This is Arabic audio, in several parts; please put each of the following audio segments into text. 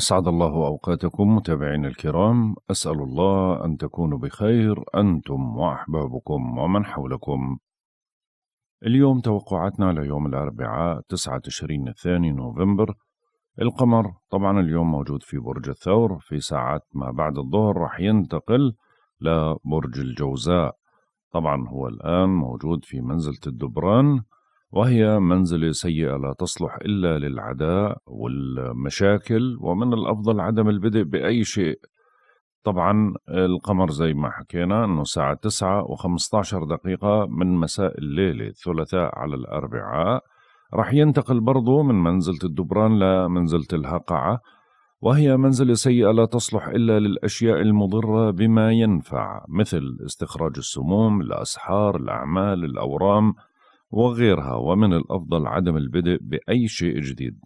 أسعد الله أوقاتكم متابعين الكرام أسأل الله أن تكونوا بخير أنتم وأحبابكم ومن حولكم اليوم توقعاتنا ليوم الأربعاء تسعة تشرين الثاني نوفمبر القمر طبعا اليوم موجود في برج الثور في ساعات ما بعد الظهر راح ينتقل لبرج الجوزاء طبعا هو الآن موجود في منزلة الدبران وهي منزلة سيئة لا تصلح إلا للعداء والمشاكل ومن الأفضل عدم البدء بأي شيء طبعا القمر زي ما حكينا أنه الساعة 9 و15 دقيقة من مساء الليلة الثلاثاء على الأربعاء رح ينتقل برضه من منزلة الدبران لمنزلة الهقعة وهي منزلة سيئة لا تصلح إلا للأشياء المضرة بما ينفع مثل استخراج السموم، الأسحار، الأعمال، الأورام، وغيرها ومن الأفضل عدم البدء بأي شيء جديد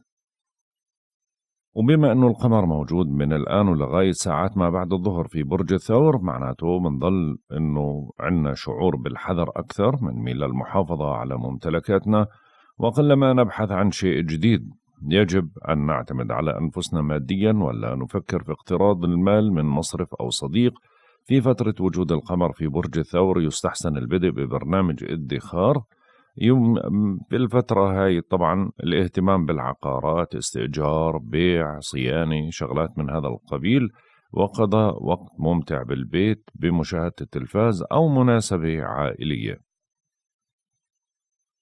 وبما أنه القمر موجود من الآن ولغاية ساعات ما بعد الظهر في برج الثور معناته بنضل أنه عندنا شعور بالحذر أكثر من ميل المحافظة على ممتلكاتنا وقلما نبحث عن شيء جديد يجب أن نعتمد على أنفسنا ماديا ولا نفكر في اقتراض المال من مصرف أو صديق في فترة وجود القمر في برج الثور يستحسن البدء ببرنامج ادخار يوم بالفترة هاي طبعا الاهتمام بالعقارات استئجار بيع صيانة شغلات من هذا القبيل وقضى وقت ممتع بالبيت بمشاهدة التلفاز أو مناسبة عائلية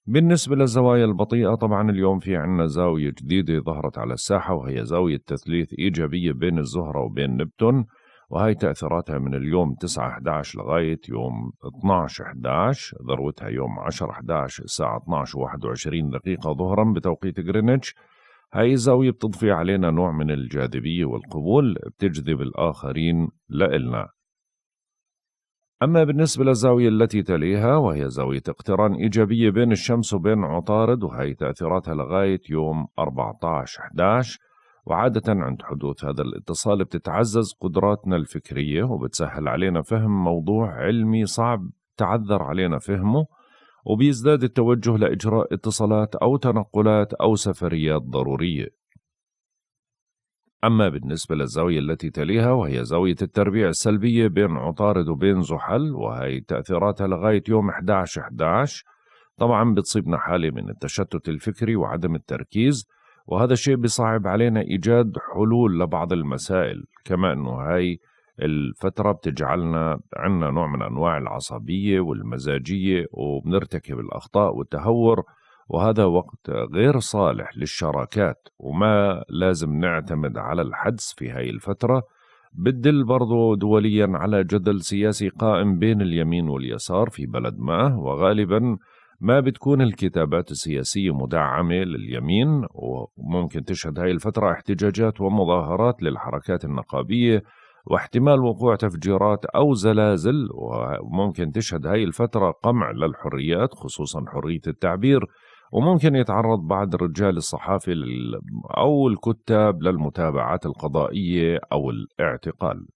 بالنسبة للزوايا البطيئة طبعا اليوم في عنا زاوية جديدة ظهرت على الساحة وهي زاوية تثليث إيجابية بين الزهرة وبين نبتون وهي تأثيراتها من اليوم 9 11 لغاية يوم 12 11 ذروتها يوم 10 11 الساعة 12 21 دقيقة ظهرا بتوقيت جرينتش هاي الزاوية بتضفي علينا نوع من الجاذبية والقبول بتجذب الآخرين لإلنا أما بالنسبة للزاوية التي تليها وهي زاوية اقتران إيجابية بين الشمس وبين عطارد وهي تأثيراتها لغاية يوم 14 11 وعادة عند حدوث هذا الاتصال بتتعزز قدراتنا الفكرية وبتسهل علينا فهم موضوع علمي صعب تعذر علينا فهمه وبيزداد التوجه لإجراء اتصالات أو تنقلات أو سفريات ضرورية أما بالنسبة للزاوية التي تليها وهي زاوية التربيع السلبية بين عطارد وبين زحل وهي تأثيراتها لغاية يوم 11 11 طبعا بتصيبنا حالة من التشتت الفكري وعدم التركيز وهذا الشيء بيصعب علينا إيجاد حلول لبعض المسائل كما أنه هاي الفترة بتجعلنا عنا نوع من أنواع العصبية والمزاجية وبنرتكب الأخطاء والتهور وهذا وقت غير صالح للشراكات وما لازم نعتمد على الحدس في هاي الفترة بتدل برضو دوليا على جدل سياسي قائم بين اليمين واليسار في بلد ما وغالبا ما بتكون الكتابات السياسية مدعمة لليمين وممكن تشهد هاي الفترة احتجاجات ومظاهرات للحركات النقابية واحتمال وقوع تفجيرات أو زلازل وممكن تشهد هاي الفترة قمع للحريات خصوصا حرية التعبير وممكن يتعرض بعض رجال الصحافة أو الكتاب للمتابعات القضائية أو الاعتقال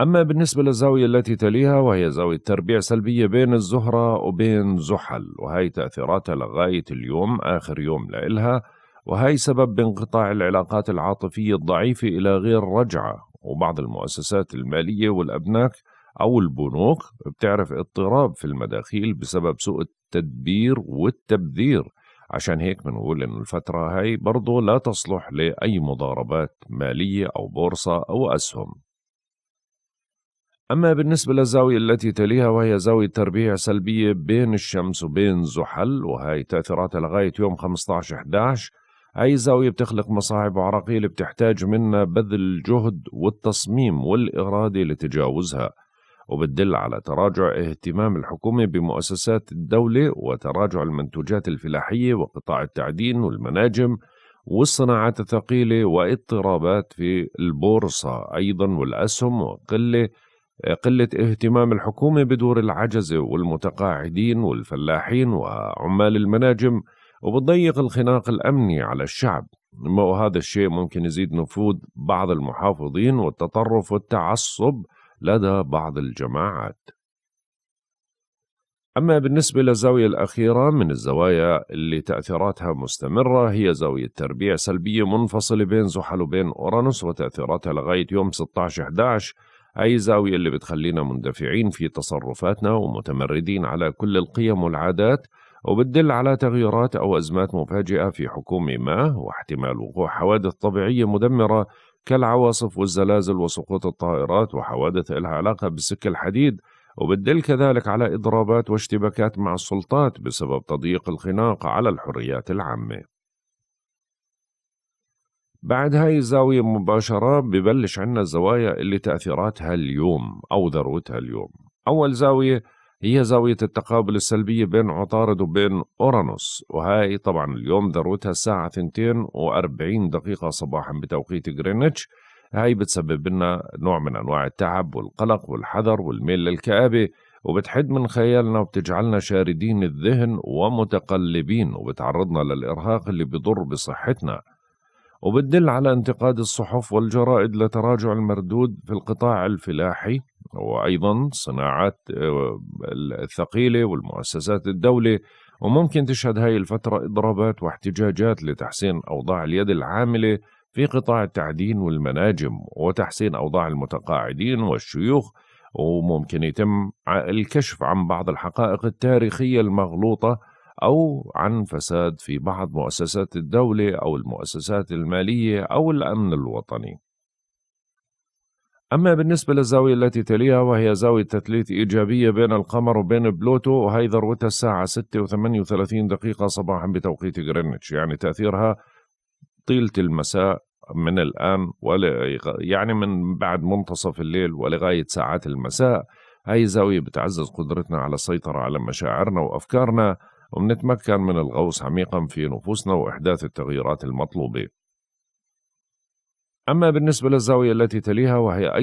أما بالنسبة للزاوية التي تليها وهي زاوية تربيع سلبية بين الزهرة وبين زحل وهي تأثيراتها لغاية اليوم آخر يوم لإلها وهي سبب بانقطاع العلاقات العاطفية الضعيفة إلى غير رجعة وبعض المؤسسات المالية والأبناك أو البنوك بتعرف اضطراب في المداخيل بسبب سوء التدبير والتبذير عشان هيك بنقول إنه الفترة هاي برضه لا تصلح لأي مضاربات مالية أو بورصة أو أسهم أما بالنسبة للزاوية التي تليها وهي زاوية تربيع سلبية بين الشمس وبين زحل وهي تأثيراتها لغاية يوم 15/11 أي زاوية بتخلق مصاعب وعراقيل بتحتاج منا بذل الجهد والتصميم والإرادة لتجاوزها وبتدل على تراجع اهتمام الحكومة بمؤسسات الدولة وتراجع المنتوجات الفلاحية وقطاع التعدين والمناجم والصناعات الثقيلة واضطرابات في البورصة أيضا والأسهم وقلة قلة اهتمام الحكومة بدور العجزة والمتقاعدين والفلاحين وعمال المناجم وبتضيق الخناق الأمني على الشعب وهذا الشيء ممكن يزيد نفوذ بعض المحافظين والتطرف والتعصب لدى بعض الجماعات أما بالنسبة للزاوية الأخيرة من الزوايا اللي تأثيراتها مستمرة هي زاوية تربيع سلبية منفصلة بين زحل وبين أورانوس وتأثيراتها لغاية يوم 16 11 أي زاوية اللي بتخلينا مندفعين في تصرفاتنا ومتمردين على كل القيم والعادات وبتدل على تغيرات أو أزمات مفاجئة في حكومة ما واحتمال وقوع حوادث طبيعية مدمرة كالعواصف والزلازل وسقوط الطائرات وحوادث لها علاقة بالسك الحديد وبتدل كذلك على إضرابات واشتباكات مع السلطات بسبب تضييق الخناق على الحريات العامة بعد هاي الزاوية مباشرة ببلش عنا الزوايا اللي تأثيراتها اليوم أو ذروتها اليوم أول زاوية هي زاوية التقابل السلبية بين عطارد وبين أورانوس وهاي طبعا اليوم ذروتها الساعة 2 وأربعين دقيقة صباحا بتوقيت غرينتش هاي بتسبب لنا نوع من أنواع التعب والقلق والحذر والميل للكآبة وبتحد من خيالنا وبتجعلنا شاردين الذهن ومتقلبين وبتعرضنا للإرهاق اللي بضر بصحتنا وبتدل على انتقاد الصحف والجرائد لتراجع المردود في القطاع الفلاحي وأيضا صناعات آه، الثقيلة والمؤسسات الدولة وممكن تشهد هاي الفترة إضرابات واحتجاجات لتحسين أوضاع اليد العاملة في قطاع التعدين والمناجم وتحسين أوضاع المتقاعدين والشيوخ وممكن يتم الكشف عن بعض الحقائق التاريخية المغلوطة أو عن فساد في بعض مؤسسات الدولة أو المؤسسات المالية أو الأمن الوطني. أما بالنسبة للزاوية التي تليها وهي زاوية تثليث إيجابية بين القمر وبين بلوتو وهي ذروتها الساعة 6 و38 دقيقة صباحا بتوقيت غرينتش يعني تأثيرها طيلة المساء من الآن يعني من بعد منتصف الليل ولغاية ساعات المساء هاي زاوية بتعزز قدرتنا على السيطرة على مشاعرنا وأفكارنا وبنتمكن من الغوص عميقا في نفوسنا وإحداث التغييرات المطلوبة أما بالنسبة للزاوية التي تليها وهي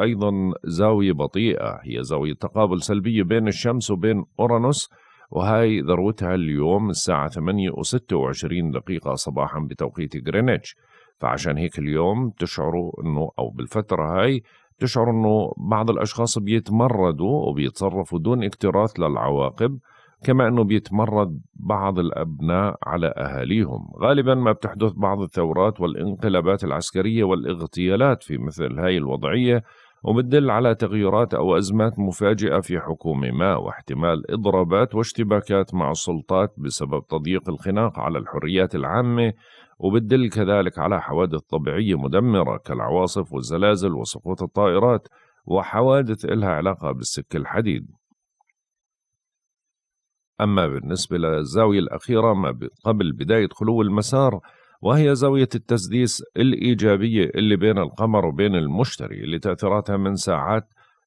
أيضا زاوية بطيئة هي زاوية تقابل سلبية بين الشمس وبين أورانوس وهي ذروتها اليوم الساعة 8 و26 دقيقة صباحا بتوقيت غرينتش فعشان هيك اليوم تشعروا أنه أو بالفترة هاي تشعر أنه بعض الأشخاص بيتمردوا وبيتصرفوا دون اكتراث للعواقب كما أنه بيتمرد بعض الأبناء على أهاليهم غالبا ما بتحدث بعض الثورات والانقلابات العسكرية والاغتيالات في مثل هاي الوضعية وبتدل على تغيرات أو أزمات مفاجئة في حكومة ما واحتمال إضرابات واشتباكات مع السلطات بسبب تضييق الخناق على الحريات العامة وبتدل كذلك على حوادث طبيعية مدمرة كالعواصف والزلازل وسقوط الطائرات وحوادث إلها علاقة بالسك الحديد أما بالنسبة للزاوية الأخيرة ما قبل بداية خلو المسار وهي زاوية التسديس الإيجابية اللي بين القمر وبين المشتري اللي تأثيراتها من ساعات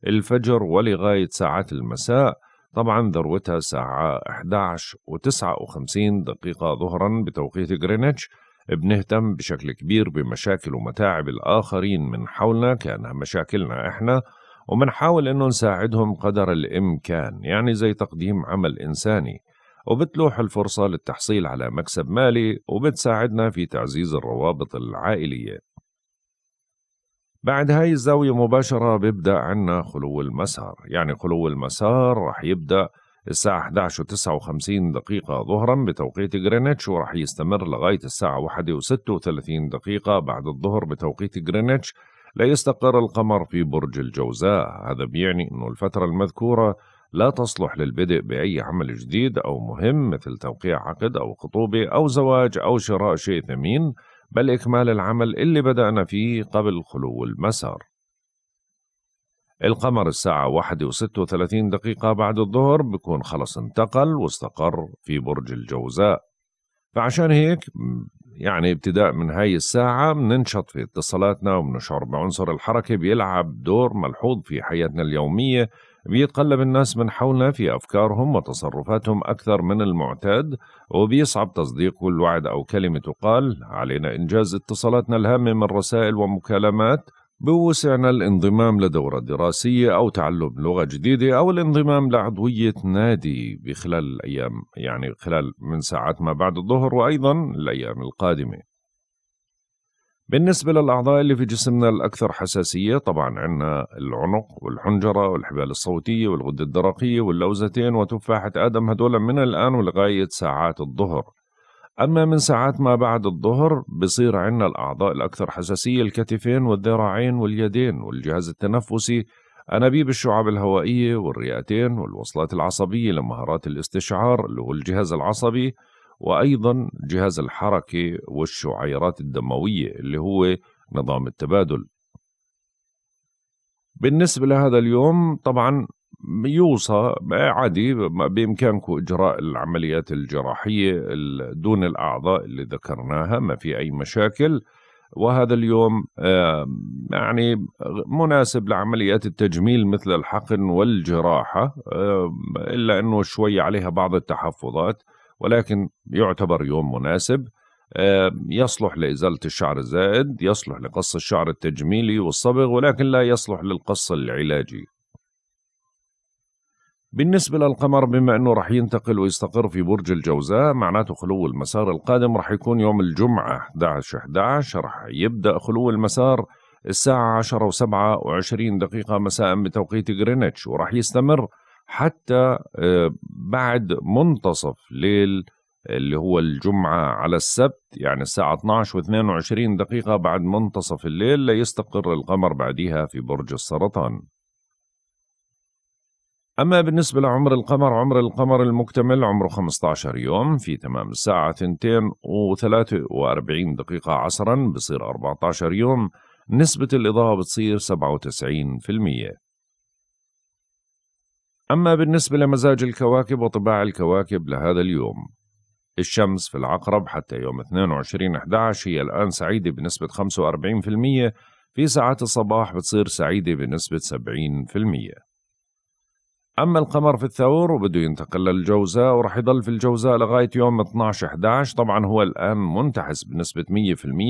الفجر ولغاية ساعات المساء طبعا ذروتها الساعة 11 و59 دقيقة ظهرا بتوقيت غرينتش بنهتم بشكل كبير بمشاكل ومتاعب الآخرين من حولنا كأنها مشاكلنا إحنا وبنحاول انه نساعدهم قدر الامكان يعني زي تقديم عمل انساني وبتلوح الفرصة للتحصيل على مكسب مالي وبتساعدنا في تعزيز الروابط العائلية بعد هاي الزاوية مباشرة بيبدأ عنا خلو المسار يعني خلو المسار رح يبدأ الساعة 11.59 دقيقة ظهرا بتوقيت جرينتش ورح يستمر لغاية الساعة 1.36 دقيقة بعد الظهر بتوقيت جرينتش لا يستقر القمر في برج الجوزاء هذا بيعني أنه الفترة المذكورة لا تصلح للبدء بأي عمل جديد أو مهم مثل توقيع عقد أو خطوبة أو زواج أو شراء شيء ثمين بل إكمال العمل اللي بدأنا فيه قبل خلو المسار القمر الساعة واحدة وستة وثلاثين دقيقة بعد الظهر بكون خلص انتقل واستقر في برج الجوزاء فعشان هيك يعني ابتداء من هاي الساعة بننشط في اتصالاتنا وبنشعر بعنصر الحركة بيلعب دور ملحوظ في حياتنا اليومية بيتقلب الناس من حولنا في أفكارهم وتصرفاتهم أكثر من المعتاد وبيصعب تصديق كل وعد أو كلمة تقال علينا إنجاز اتصالاتنا الهامة من رسائل ومكالمات بوسعنا الانضمام لدورة دراسية أو تعلم لغة جديدة أو الانضمام لعضوية نادي بخلال الأيام يعني خلال من ساعات ما بعد الظهر وأيضا الأيام القادمة بالنسبة للأعضاء اللي في جسمنا الأكثر حساسية طبعا عندنا العنق والحنجرة والحبال الصوتية والغدة الدرقية واللوزتين وتفاحة آدم هدول من الآن ولغاية ساعات الظهر أما من ساعات ما بعد الظهر بصير عندنا الأعضاء الأكثر حساسية الكتفين والذراعين واليدين والجهاز التنفسي أنابيب الشعاب الهوائية والرئتين والوصلات العصبية لمهارات الاستشعار اللي هو الجهاز العصبي وأيضا جهاز الحركة والشعيرات الدموية اللي هو نظام التبادل بالنسبة لهذا اليوم طبعا يوصى عادي بامكانكم اجراء العمليات الجراحيه دون الاعضاء اللي ذكرناها ما في اي مشاكل وهذا اليوم يعني مناسب لعمليات التجميل مثل الحقن والجراحه الا انه شوي عليها بعض التحفظات ولكن يعتبر يوم مناسب يصلح لإزالة الشعر الزائد يصلح لقص الشعر التجميلي والصبغ ولكن لا يصلح للقص العلاجي بالنسبة للقمر بما أنه رح ينتقل ويستقر في برج الجوزاء معناته خلو المسار القادم رح يكون يوم الجمعة 11-11 رح يبدأ خلو المسار الساعة 10 و 27 دقيقة مساء بتوقيت غرينتش ورح يستمر حتى آه، بعد منتصف ليل اللي هو الجمعة على السبت يعني الساعة 12 و 22 دقيقة بعد منتصف الليل ليستقر القمر بعدها في برج السرطان أما بالنسبة لعمر القمر عمر القمر المكتمل عمره 15 يوم في تمام الساعة 2 و43 دقيقة عصرا بصير 14 يوم نسبة الإضاءة بتصير 97% أما بالنسبة لمزاج الكواكب وطباع الكواكب لهذا اليوم الشمس في العقرب حتى يوم 22/11 هي الآن سعيدة بنسبة 45% في ساعات الصباح بتصير سعيدة بنسبة 70% اما القمر في الثور وبده ينتقل للجوزاء وراح يضل في الجوزاء لغايه يوم 12 11 طبعا هو الان منتحس بنسبه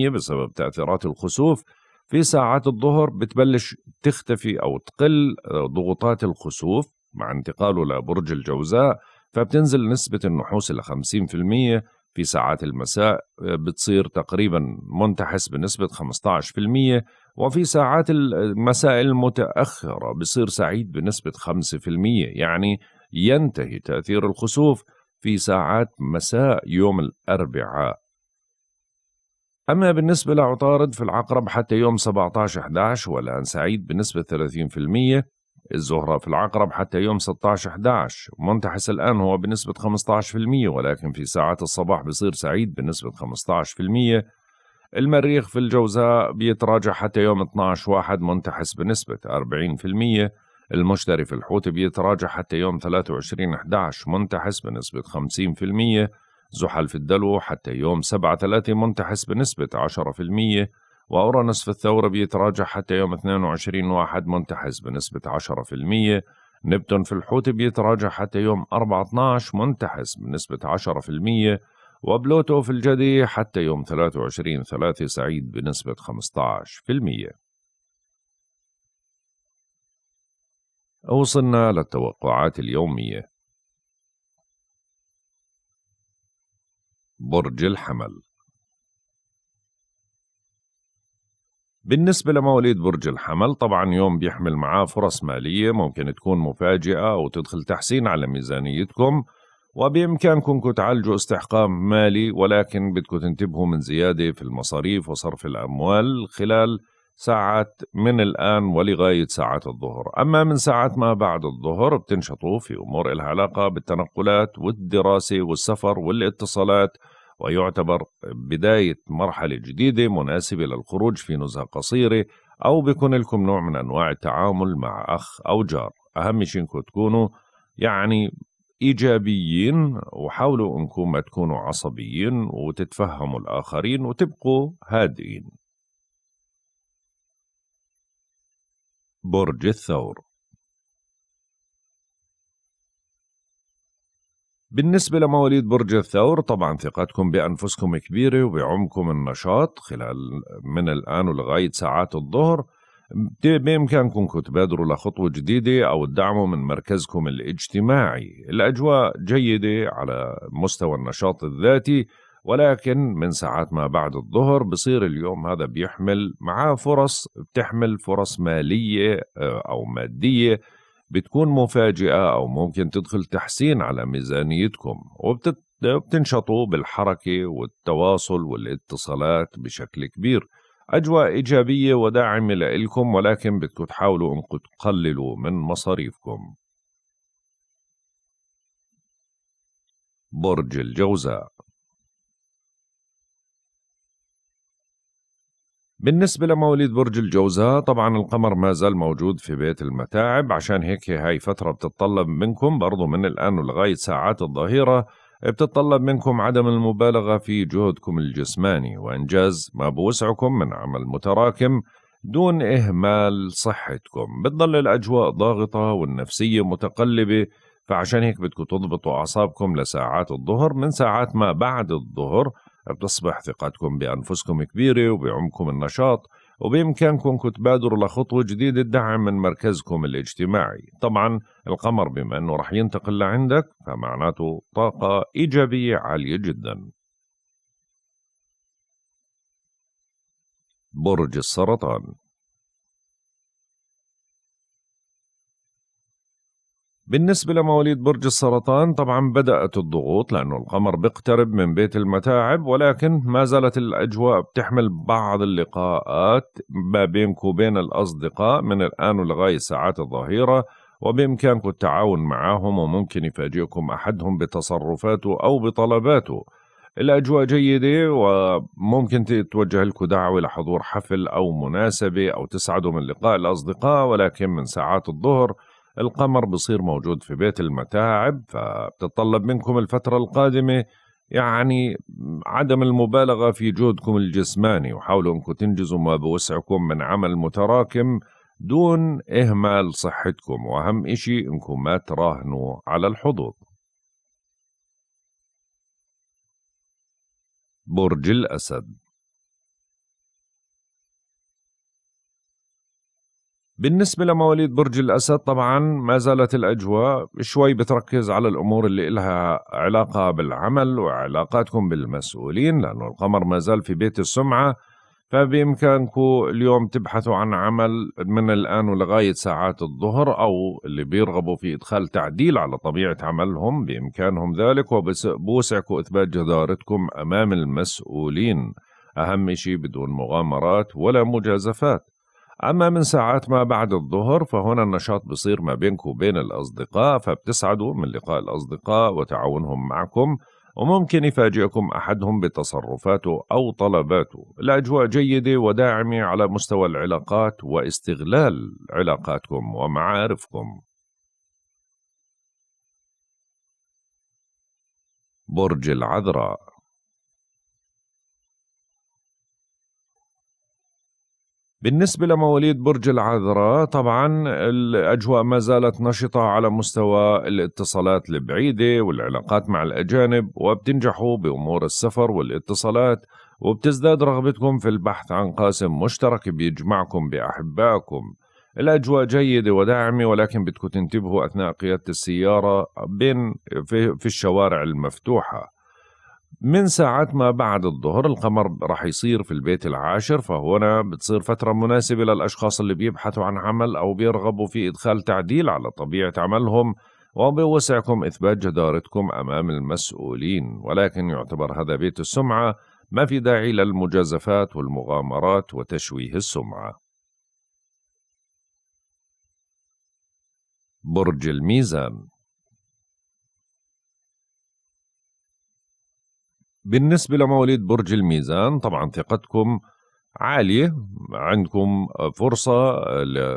100% بسبب تاثيرات الخسوف في ساعات الظهر بتبلش تختفي او تقل ضغوطات الخسوف مع انتقاله لبرج الجوزاء فبتنزل نسبه النحوس ل 50% في ساعات المساء آه، بتصير تقريبا منتحس بنسبه 15% وفي ساعات المساء المتأخرة بصير سعيد بنسبة 5% يعني ينتهي تأثير الخسوف في ساعات مساء يوم الأربعاء أما بالنسبة لعطارد في العقرب حتى يوم 17-11 والآن سعيد بنسبة 30% الزهرة في العقرب حتى يوم 16-11 منتحس الآن هو بنسبة 15% ولكن في ساعات الصباح بصير سعيد بنسبة 15% المريخ في الجوزاء بيتراجع حتى يوم 12 واحد منتحس بنسبة 40% المشتري في الحوت بيتراجع حتى يوم 23 11 منتحس بنسبة 50% زحل في الدلو حتى يوم 7 3 منتحس بنسبة 10% وأورانوس في الثورة بيتراجع حتى يوم 22 واحد منتحس بنسبة 10% نبتون في الحوت بيتراجع حتى يوم 4 12 منتحس بنسبة 10% وبلوتو في الجدي حتى يوم 23 3 سعيد بنسبة 15% وصلنا للتوقعات اليومية برج الحمل بالنسبة لمواليد برج الحمل طبعا يوم بيحمل معاه فرص مالية ممكن تكون مفاجئة وتدخل تحسين على ميزانيتكم وبإمكانكم تعالجوا استحقام مالي ولكن بدكم تنتبهوا من زيادة في المصاريف وصرف الأموال خلال ساعة من الآن ولغاية ساعة الظهر أما من ساعة ما بعد الظهر بتنشطوا في أمور لها علاقة بالتنقلات والدراسة والسفر والاتصالات ويعتبر بداية مرحلة جديدة مناسبة للخروج في نزهة قصيرة أو بيكون لكم نوع من أنواع التعامل مع أخ أو جار أهم شيء إنكم تكونوا يعني ايجابيين وحاولوا انكم ما تكونوا عصبيين وتتفهموا الاخرين وتبقوا هادئين. برج الثور بالنسبة لمواليد برج الثور طبعا ثقتكم بأنفسكم كبيرة وبعمكم النشاط خلال من الآن ولغاية ساعات الظهر بإمكانكم تبادروا لخطوة جديدة أو تدعموا من مركزكم الاجتماعي الأجواء جيدة على مستوى النشاط الذاتي ولكن من ساعات ما بعد الظهر بصير اليوم هذا بيحمل معاه فرص بتحمل فرص مالية آه، أو مادية بتكون مفاجئة أو ممكن تدخل تحسين على ميزانيتكم وبتنشطوا بالحركة والتواصل والاتصالات بشكل كبير أجواء إيجابية وداعمة لإلكم ولكن بدكم تحاولوا أنكم تقللوا من مصاريفكم برج الجوزاء بالنسبة لمواليد برج الجوزاء طبعا القمر ما زال موجود في بيت المتاعب عشان هيك هاي فترة بتتطلب منكم برضو من الآن ولغاية ساعات الظهيرة بتتطلب منكم عدم المبالغة في جهدكم الجسماني وإنجاز ما بوسعكم من عمل متراكم دون إهمال صحتكم بتضل الأجواء ضاغطة والنفسية متقلبة فعشان هيك بدكم تضبطوا أعصابكم لساعات الظهر من ساعات ما بعد الظهر بتصبح ثقتكم بأنفسكم كبيرة وبعمكم النشاط وبإمكانكم تبادروا لخطوة جديدة دعم من مركزكم الاجتماعي طبعا القمر بما أنه رح ينتقل لعندك فمعناته طاقة إيجابية عالية جدا برج السرطان بالنسبة لمواليد برج السرطان طبعا بدأت الضغوط لأنه القمر بيقترب من بيت المتاعب ولكن ما زالت الأجواء بتحمل بعض اللقاءات ما بينك وبين الأصدقاء من الآن ولغاية ساعات الظهيرة وبإمكانكم التعاون معهم وممكن يفاجئكم أحدهم بتصرفاته أو بطلباته الأجواء جيدة وممكن توجه لكم دعوة لحضور حفل أو مناسبة أو تسعدوا من لقاء الأصدقاء ولكن من ساعات الظهر القمر بصير موجود في بيت المتاعب فبتطلب منكم الفترة القادمة يعني عدم المبالغة في جهدكم الجسماني وحاولوا أنكم تنجزوا ما بوسعكم من عمل متراكم دون إهمال صحتكم وأهم إشي أنكم ما تراهنوا على الحظوظ برج الأسد بالنسبة لمواليد برج الأسد طبعا ما زالت الأجواء شوي بتركز على الأمور اللي إلها علاقة بالعمل وعلاقاتكم بالمسؤولين لأنه القمر ما زال في بيت السمعة فبإمكانكم اليوم تبحثوا عن عمل من الآن ولغاية ساعات الظهر أو اللي بيرغبوا في إدخال تعديل على طبيعة عملهم بإمكانهم ذلك وبوسعكم إثبات جدارتكم أمام المسؤولين أهم شيء بدون مغامرات ولا مجازفات أما من ساعات ما بعد الظهر فهنا النشاط بصير ما بينكم وبين الأصدقاء فبتسعدوا من لقاء الأصدقاء وتعاونهم معكم وممكن يفاجئكم أحدهم بتصرفاته أو طلباته الأجواء جيدة وداعمة على مستوى العلاقات واستغلال علاقاتكم ومعارفكم برج العذراء بالنسبة لمواليد برج العذراء طبعا الأجواء ما زالت نشطة على مستوى الاتصالات البعيدة والعلاقات مع الأجانب وبتنجحوا بأمور السفر والاتصالات وبتزداد رغبتكم في البحث عن قاسم مشترك بيجمعكم بأحبائكم الأجواء جيدة وداعمة ولكن بدكم تنتبهوا أثناء قيادة السيارة بين في, في الشوارع المفتوحة من ساعات ما بعد الظهر القمر راح يصير في البيت العاشر فهنا بتصير فترة مناسبة للأشخاص اللي بيبحثوا عن عمل أو بيرغبوا في إدخال تعديل على طبيعة عملهم وبوسعكم إثبات جدارتكم أمام المسؤولين ولكن يعتبر هذا بيت السمعة ما في داعي للمجازفات والمغامرات وتشويه السمعة برج الميزان بالنسبة لمواليد برج الميزان طبعا ثقتكم عالية عندكم فرصة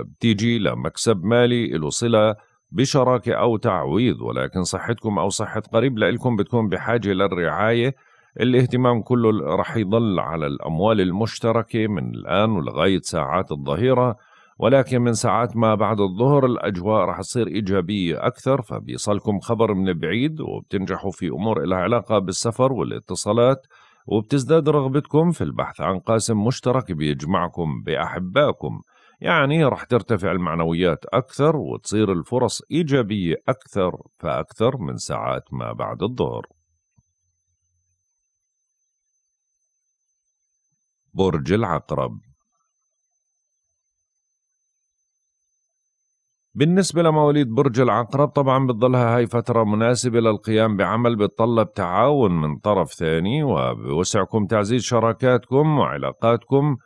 بتيجي لمكسب مالي له صلة بشراكة أو تعويض ولكن صحتكم أو صحة قريب لإلكم بتكون بحاجة للرعاية الاهتمام كله رح يضل على الأموال المشتركة من الآن ولغاية ساعات الظهيرة ولكن من ساعات ما بعد الظهر الأجواء رح تصير إيجابية أكثر فبيصلكم خبر من بعيد وبتنجحوا في أمور لها علاقة بالسفر والاتصالات وبتزداد رغبتكم في البحث عن قاسم مشترك بيجمعكم بأحبائكم يعني رح ترتفع المعنويات أكثر وتصير الفرص إيجابية أكثر فأكثر من ساعات ما بعد الظهر برج العقرب بالنسبة لمواليد برج العقرب طبعا بتضلها هاي فترة مناسبة للقيام بعمل بتطلب تعاون من طرف ثاني وبوسعكم تعزيز شراكاتكم وعلاقاتكم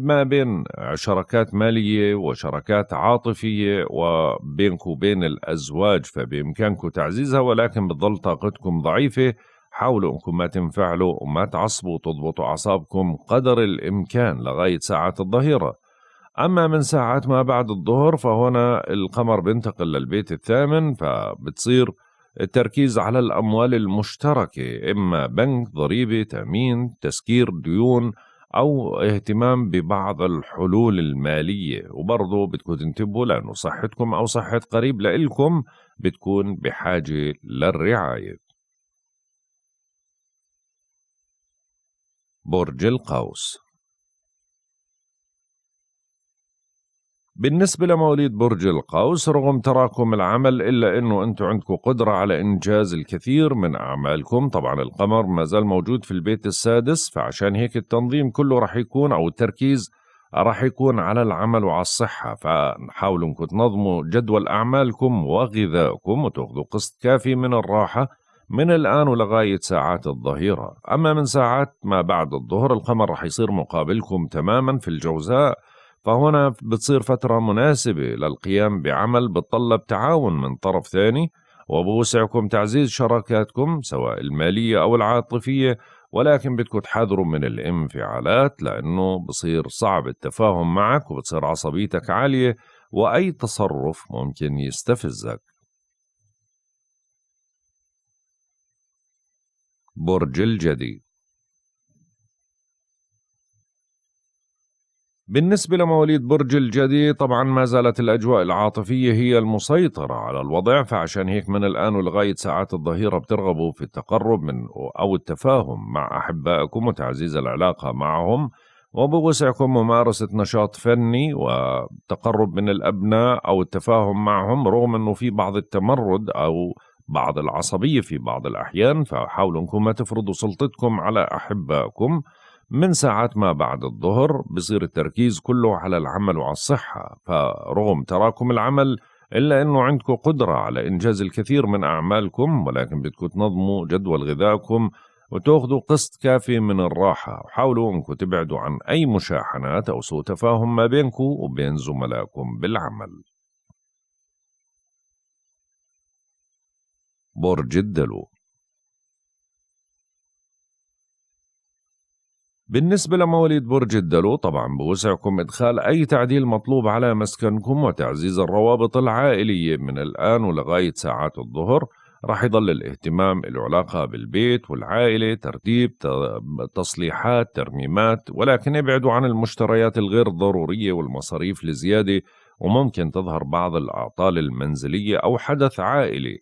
ما بين شراكات مالية وشراكات عاطفية وبينك وبين الأزواج فبإمكانكم تعزيزها ولكن بتضل طاقتكم ضعيفة حاولوا انكم ما تنفعلوا وما تعصبوا وتضبطوا اعصابكم قدر الامكان لغايه ساعات الظهيره أما من ساعات ما بعد الظهر فهنا القمر بينتقل للبيت الثامن فبتصير التركيز على الأموال المشتركة إما بنك ضريبة تأمين تسكير ديون أو اهتمام ببعض الحلول المالية وبرضه بدكم تنتبهوا لأنه صحتكم أو صحة قريب لإلكم بتكون بحاجة للرعاية برج القوس بالنسبة لمواليد برج القوس رغم تراكم العمل إلا أنه أنتم عندكم قدرة على إنجاز الكثير من أعمالكم طبعا القمر ما زال موجود في البيت السادس فعشان هيك التنظيم كله رح يكون أو التركيز رح يكون على العمل وعلى الصحة فحاولوا أنكم تنظموا جدول أعمالكم وغذائكم وتأخذوا قسط كافي من الراحة من الآن ولغاية ساعات الظهيرة أما من ساعات ما بعد الظهر القمر رح يصير مقابلكم تماما في الجوزاء فهنا بتصير فترة مناسبة للقيام بعمل بتطلب تعاون من طرف ثاني وبوسعكم تعزيز شراكاتكم سواء المالية أو العاطفية ولكن بدكم تحذروا من الانفعالات لأنه بصير صعب التفاهم معك وبتصير عصبيتك عالية وأي تصرف ممكن يستفزك برج الجدي بالنسبة لمواليد برج الجدي طبعا ما زالت الأجواء العاطفية هي المسيطرة على الوضع فعشان هيك من الآن ولغاية ساعات الظهيرة بترغبوا في التقرب من أو التفاهم مع أحبائكم وتعزيز العلاقة معهم وبوسعكم ممارسة نشاط فني وتقرب من الأبناء أو التفاهم معهم رغم أنه في بعض التمرد أو بعض العصبية في بعض الأحيان فحاولوا أنكم ما تفرضوا سلطتكم على أحبائكم من ساعات ما بعد الظهر بصير التركيز كله على العمل وعلى الصحة فرغم تراكم العمل إلا أنه عندكم قدرة على إنجاز الكثير من أعمالكم ولكن بدكم تنظموا جدول غذائكم وتاخذوا قسط كافي من الراحة وحاولوا أنكم تبعدوا عن أي مشاحنات أو سوء تفاهم ما بينكم وبين زملائكم بالعمل برج الدلو بالنسبة لمواليد برج الدلو طبعا بوسعكم إدخال أي تعديل مطلوب على مسكنكم وتعزيز الروابط العائلية من الآن ولغاية ساعات الظهر راح يضل الاهتمام له علاقة بالبيت والعائلة ترتيب تصليحات ترميمات ولكن ابعدوا عن المشتريات الغير ضرورية والمصاريف الزيادة وممكن تظهر بعض الأعطال المنزلية أو حدث عائلي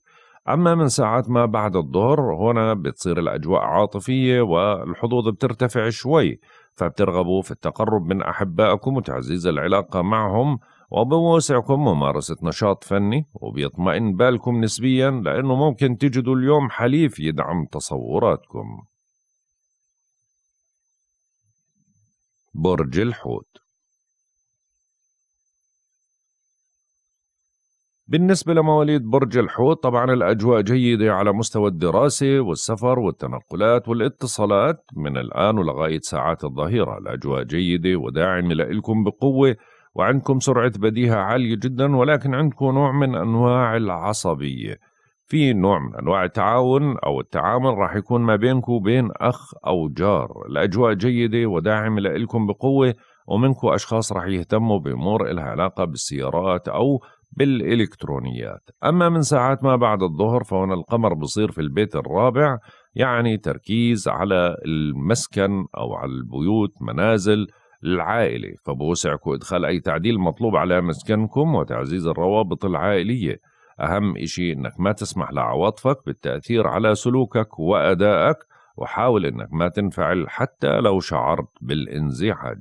أما من ساعات ما بعد الظهر هنا بتصير الأجواء عاطفية والحظوظ بترتفع شوي فبترغبوا في التقرب من أحبائكم وتعزيز العلاقة معهم وبوسعكم ممارسة نشاط فني وبيطمئن بالكم نسبيا لأنه ممكن تجدوا اليوم حليف يدعم تصوراتكم برج الحوت بالنسبة لمواليد برج الحوت طبعا الأجواء جيدة على مستوى الدراسة والسفر والتنقلات والاتصالات من الآن ولغاية ساعات الظهيرة الأجواء جيدة وداعمة لإلكم بقوة وعندكم سرعة بديهة عالية جدا ولكن عندكم نوع من أنواع العصبية في نوع من أنواع التعاون أو التعامل راح يكون ما بينكم وبين أخ أو جار الأجواء جيدة وداعمة لإلكم بقوة ومنكم أشخاص راح يهتموا بأمور إلها علاقة بالسيارات أو بالإلكترونيات أما من ساعات ما بعد الظهر فهنا القمر بصير في البيت الرابع يعني تركيز على المسكن أو على البيوت منازل العائلة فبوسعكم إدخال أي تعديل مطلوب على مسكنكم وتعزيز الروابط العائلية أهم إشي أنك ما تسمح لعواطفك بالتأثير على سلوكك وأدائك وحاول أنك ما تنفعل حتى لو شعرت بالانزعاج